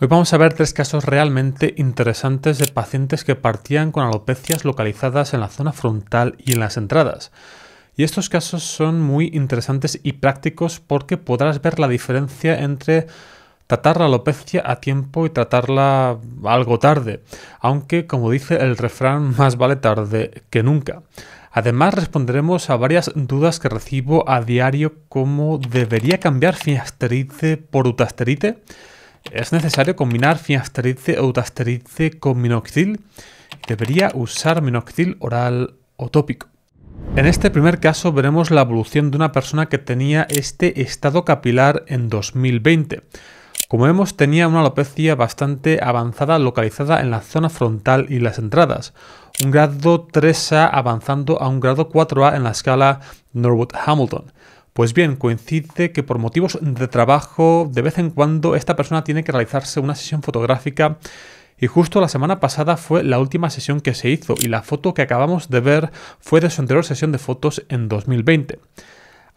Hoy vamos a ver tres casos realmente interesantes de pacientes que partían con alopecias localizadas en la zona frontal y en las entradas. Y estos casos son muy interesantes y prácticos porque podrás ver la diferencia entre tratar la alopecia a tiempo y tratarla algo tarde, aunque como dice el refrán más vale tarde que nunca. Además responderemos a varias dudas que recibo a diario como ¿debería cambiar fiasterite por utasterite? Es necesario combinar finasteride o dutasteride con minoxidil. Debería usar minoxidil oral o tópico. En este primer caso veremos la evolución de una persona que tenía este estado capilar en 2020. Como vemos tenía una alopecia bastante avanzada localizada en la zona frontal y las entradas, un grado 3A avanzando a un grado 4A en la escala Norwood-Hamilton. Pues bien, coincide que por motivos de trabajo, de vez en cuando esta persona tiene que realizarse una sesión fotográfica y justo la semana pasada fue la última sesión que se hizo y la foto que acabamos de ver fue de su anterior sesión de fotos en 2020.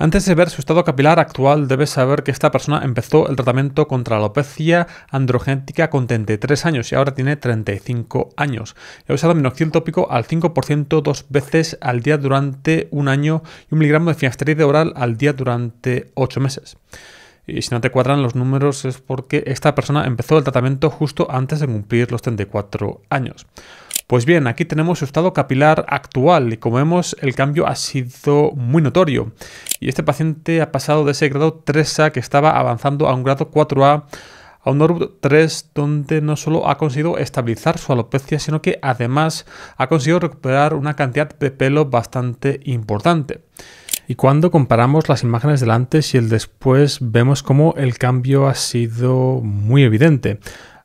Antes de ver su estado capilar actual, debes saber que esta persona empezó el tratamiento contra la alopecia androgénica con 33 años y ahora tiene 35 años. Ha usado minoxidil tópico al 5% dos veces al día durante un año y un miligramo de finasteride oral al día durante 8 meses. Y si no te cuadran los números es porque esta persona empezó el tratamiento justo antes de cumplir los 34 años. Pues bien, aquí tenemos su estado capilar actual y como vemos el cambio ha sido muy notorio. Y este paciente ha pasado de ese grado 3A que estaba avanzando a un grado 4A a un grado 3 donde no solo ha conseguido estabilizar su alopecia, sino que además ha conseguido recuperar una cantidad de pelo bastante importante. Y cuando comparamos las imágenes del antes y el después, vemos cómo el cambio ha sido muy evidente.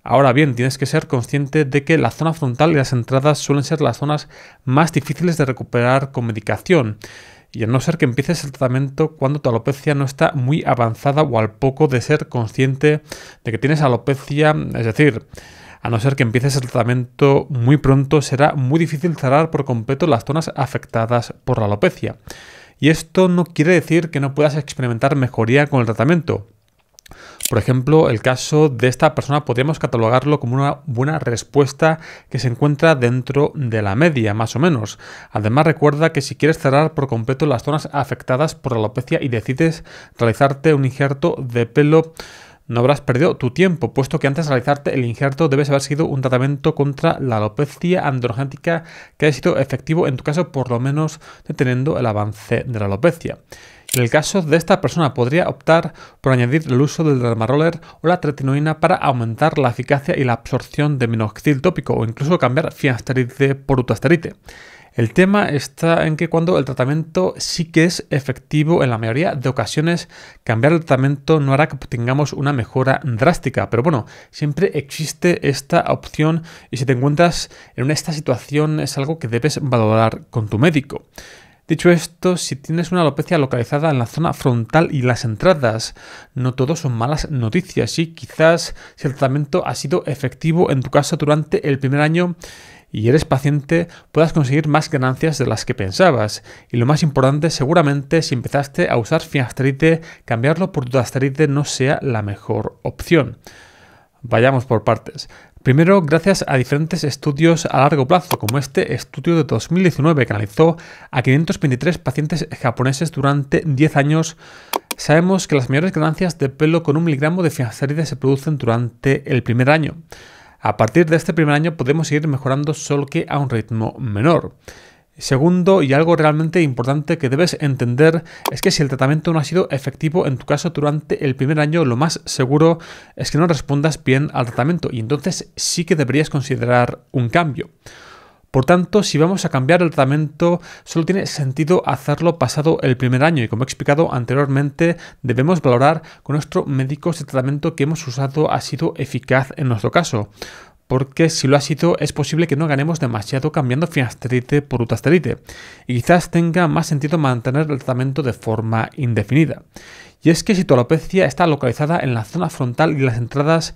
Ahora bien, tienes que ser consciente de que la zona frontal y las entradas suelen ser las zonas más difíciles de recuperar con medicación, y a no ser que empieces el tratamiento cuando tu alopecia no está muy avanzada o al poco de ser consciente de que tienes alopecia, es decir, a no ser que empieces el tratamiento muy pronto, será muy difícil cerrar por completo las zonas afectadas por la alopecia. Y esto no quiere decir que no puedas experimentar mejoría con el tratamiento. Por ejemplo, el caso de esta persona podríamos catalogarlo como una buena respuesta que se encuentra dentro de la media, más o menos. Además, recuerda que si quieres cerrar por completo las zonas afectadas por la alopecia y decides realizarte un injerto de pelo, no habrás perdido tu tiempo, puesto que antes de realizarte el injerto debes haber sido un tratamiento contra la alopecia androgénica que haya sido efectivo en tu caso, por lo menos deteniendo el avance de la alopecia. En el caso de esta persona podría optar por añadir el uso del dermaroller o la tretinoína para aumentar la eficacia y la absorción de minoxidil tópico o incluso cambiar fiasterite por utasterite. El tema está en que cuando el tratamiento sí que es efectivo en la mayoría de ocasiones, cambiar el tratamiento no hará que obtengamos una mejora drástica. Pero bueno, siempre existe esta opción y si te encuentras en esta situación es algo que debes valorar con tu médico. Dicho esto, si tienes una alopecia localizada en la zona frontal y las entradas, no todo son malas noticias y quizás si el tratamiento ha sido efectivo en tu caso durante el primer año y eres paciente, puedas conseguir más ganancias de las que pensabas. Y lo más importante, seguramente, si empezaste a usar finasteride, cambiarlo por dutasteride no sea la mejor opción. Vayamos por partes. Primero, gracias a diferentes estudios a largo plazo, como este estudio de 2019 que analizó a 523 pacientes japoneses durante 10 años, sabemos que las mayores ganancias de pelo con un miligramo de finasteride se producen durante el primer año. A partir de este primer año podemos seguir mejorando solo que a un ritmo menor. Segundo, y algo realmente importante que debes entender, es que si el tratamiento no ha sido efectivo en tu caso durante el primer año, lo más seguro es que no respondas bien al tratamiento y entonces sí que deberías considerar un cambio. Por tanto, si vamos a cambiar el tratamiento, solo tiene sentido hacerlo pasado el primer año y como he explicado anteriormente, debemos valorar con nuestro médico si el tratamiento que hemos usado ha sido eficaz en nuestro caso porque si lo ha sido es posible que no ganemos demasiado cambiando finasterite por utasterite, y quizás tenga más sentido mantener el tratamiento de forma indefinida. Y es que si tu alopecia está localizada en la zona frontal y las entradas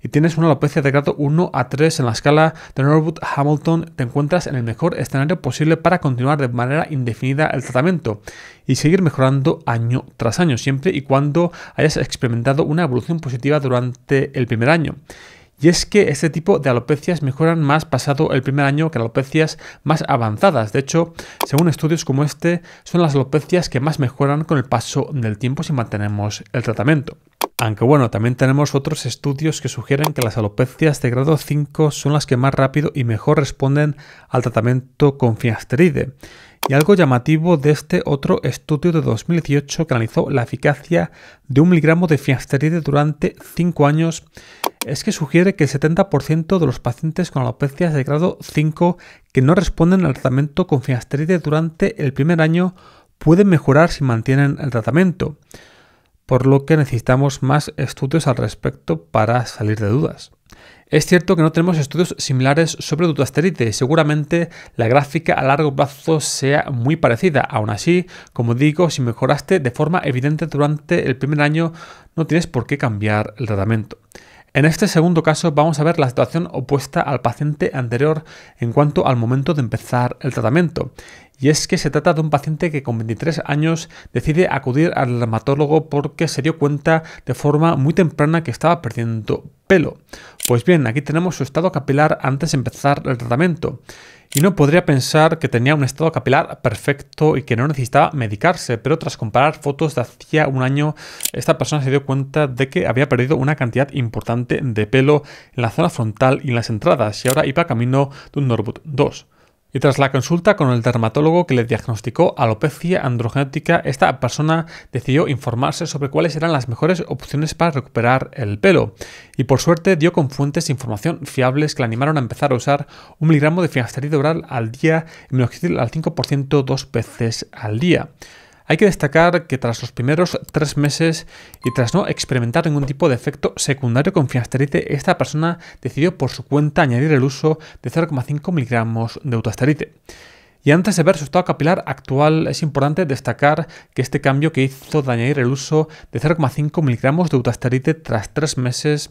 y tienes una alopecia de grado 1 a 3 en la escala de Norwood-Hamilton, te encuentras en el mejor escenario posible para continuar de manera indefinida el tratamiento y seguir mejorando año tras año, siempre y cuando hayas experimentado una evolución positiva durante el primer año. Y es que este tipo de alopecias mejoran más pasado el primer año que alopecias más avanzadas. De hecho, según estudios como este, son las alopecias que más mejoran con el paso del tiempo si mantenemos el tratamiento. Aunque bueno, también tenemos otros estudios que sugieren que las alopecias de grado 5 son las que más rápido y mejor responden al tratamiento con finasteride. Y algo llamativo de este otro estudio de 2018 que analizó la eficacia de un miligramo de finasteride durante 5 años es que sugiere que el 70% de los pacientes con alopecias de grado 5 que no responden al tratamiento con finasteride durante el primer año pueden mejorar si mantienen el tratamiento por lo que necesitamos más estudios al respecto para salir de dudas. Es cierto que no tenemos estudios similares sobre dutasterite y seguramente la gráfica a largo plazo sea muy parecida. Aún así, como digo, si mejoraste de forma evidente durante el primer año, no tienes por qué cambiar el tratamiento. En este segundo caso vamos a ver la situación opuesta al paciente anterior en cuanto al momento de empezar el tratamiento. Y es que se trata de un paciente que con 23 años decide acudir al dermatólogo porque se dio cuenta de forma muy temprana que estaba perdiendo pelo. Pues bien, aquí tenemos su estado capilar antes de empezar el tratamiento. Y no podría pensar que tenía un estado capilar perfecto y que no necesitaba medicarse, pero tras comparar fotos de hacía un año, esta persona se dio cuenta de que había perdido una cantidad importante de pelo en la zona frontal y en las entradas, y ahora iba camino de un Norwood 2. Y tras la consulta con el dermatólogo que le diagnosticó alopecia androgenética, esta persona decidió informarse sobre cuáles eran las mejores opciones para recuperar el pelo. Y por suerte dio con fuentes de información fiables que la animaron a empezar a usar un miligramo de finasteride oral al día y minoxidil al 5% dos veces al día. Hay que destacar que tras los primeros tres meses y tras no experimentar ningún tipo de efecto secundario con finasteride, esta persona decidió por su cuenta añadir el uso de 0,5 miligramos de autosterite. Y antes de ver su estado capilar actual, es importante destacar que este cambio que hizo de añadir el uso de 0,5 miligramos de autoasterite tras tres meses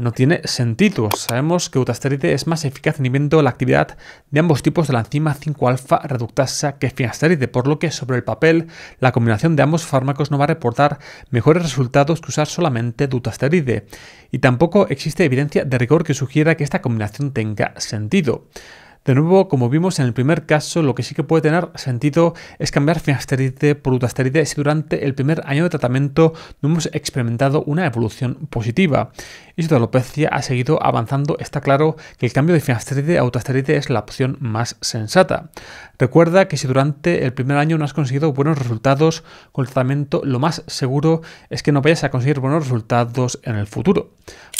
no tiene sentido. Sabemos que Dutasteride es más eficaz inhibiendo la actividad de ambos tipos de la enzima 5-alfa reductasa que finasteride, por lo que sobre el papel la combinación de ambos fármacos no va a reportar mejores resultados que usar solamente dutasteride. Y tampoco existe evidencia de rigor que sugiera que esta combinación tenga sentido. De nuevo, como vimos en el primer caso, lo que sí que puede tener sentido es cambiar finasteride por utasteride si durante el primer año de tratamiento no hemos experimentado una evolución positiva. Y si alopecia ha seguido avanzando, está claro que el cambio de finasteride a utasteride es la opción más sensata. Recuerda que si durante el primer año no has conseguido buenos resultados con el tratamiento, lo más seguro es que no vayas a conseguir buenos resultados en el futuro.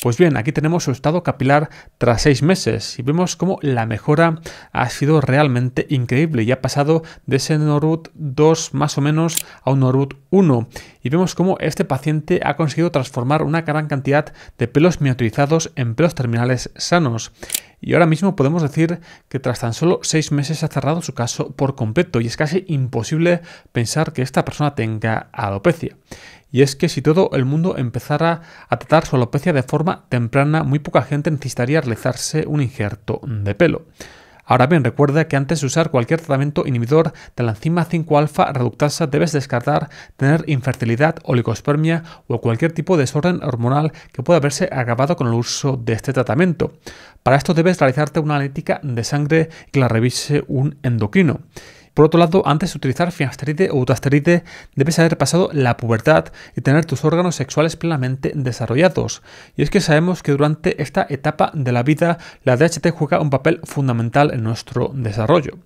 Pues bien, aquí tenemos su estado capilar tras seis meses y vemos cómo la mejora ha sido realmente increíble y ha pasado de ese Norut 2 más o menos a un Norut 1 y vemos cómo este paciente ha conseguido transformar una gran cantidad de pelos miniaturizados en pelos terminales sanos. Y ahora mismo podemos decir que tras tan solo seis meses ha cerrado su caso por completo y es casi imposible pensar que esta persona tenga alopecia. Y es que si todo el mundo empezara a tratar su alopecia de forma temprana, muy poca gente necesitaría realizarse un injerto de pelo. Ahora bien, recuerda que antes de usar cualquier tratamiento inhibidor de la enzima 5-alfa reductasa debes descartar tener infertilidad, oligospermia o cualquier tipo de desorden hormonal que pueda verse agravado con el uso de este tratamiento. Para esto debes realizarte una analítica de sangre que la revise un endocrino. Por otro lado, antes de utilizar finasteride o utasteride, debes haber pasado la pubertad y tener tus órganos sexuales plenamente desarrollados. Y es que sabemos que durante esta etapa de la vida, la DHT juega un papel fundamental en nuestro desarrollo.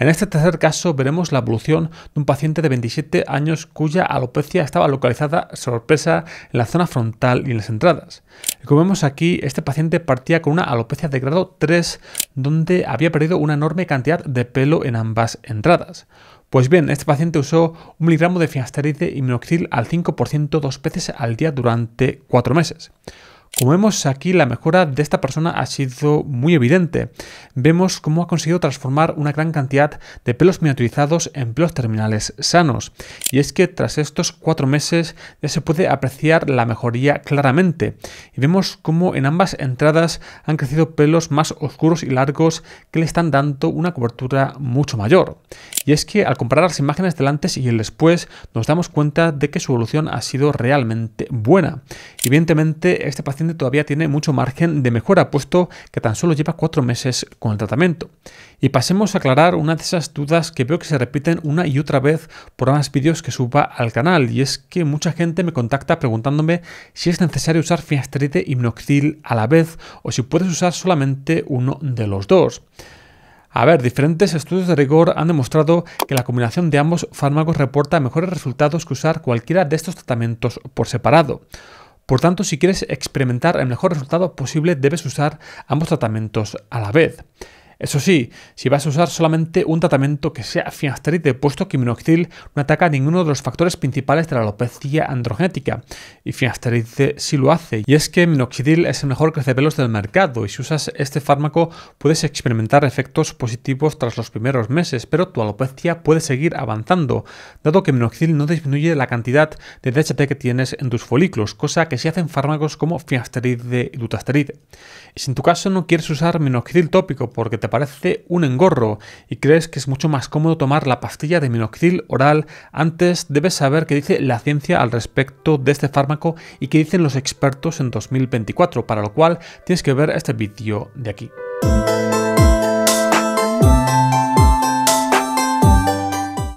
En este tercer caso veremos la evolución de un paciente de 27 años cuya alopecia estaba localizada, sorpresa, en la zona frontal y en las entradas. como vemos aquí, este paciente partía con una alopecia de grado 3 donde había perdido una enorme cantidad de pelo en ambas entradas. Pues bien, este paciente usó un miligramo de finasteride y minoxidil al 5% dos veces al día durante cuatro meses. Como vemos aquí, la mejora de esta persona ha sido muy evidente. Vemos cómo ha conseguido transformar una gran cantidad de pelos miniaturizados en pelos terminales sanos. Y es que tras estos cuatro meses ya se puede apreciar la mejoría claramente. Y vemos cómo en ambas entradas han crecido pelos más oscuros y largos que le están dando una cobertura mucho mayor. Y es que al comparar las imágenes del antes y el después, nos damos cuenta de que su evolución ha sido realmente buena. Evidentemente, este paciente todavía tiene mucho margen de mejora, puesto que tan solo lleva cuatro meses con el tratamiento. Y pasemos a aclarar una de esas dudas que veo que se repiten una y otra vez por más vídeos que suba al canal, y es que mucha gente me contacta preguntándome si es necesario usar fiastrite y minoxidil a la vez o si puedes usar solamente uno de los dos. A ver, diferentes estudios de rigor han demostrado que la combinación de ambos fármacos reporta mejores resultados que usar cualquiera de estos tratamientos por separado. Por tanto, si quieres experimentar el mejor resultado posible, debes usar ambos tratamientos a la vez. Eso sí, si vas a usar solamente un tratamiento que sea finasteride, puesto que minoxidil no ataca ninguno de los factores principales de la alopecia androgenética, y finasteride sí lo hace. Y es que minoxidil es el mejor crecepelos del mercado, y si usas este fármaco puedes experimentar efectos positivos tras los primeros meses, pero tu alopecia puede seguir avanzando, dado que minoxidil no disminuye la cantidad de DHT que tienes en tus folículos, cosa que sí hacen fármacos como finasteride y dutasteride. Y si en tu caso no quieres usar minoxidil tópico porque te parece un engorro y crees que es mucho más cómodo tomar la pastilla de minoxidil oral, antes debes saber qué dice la ciencia al respecto de este fármaco y qué dicen los expertos en 2024, para lo cual tienes que ver este vídeo de aquí.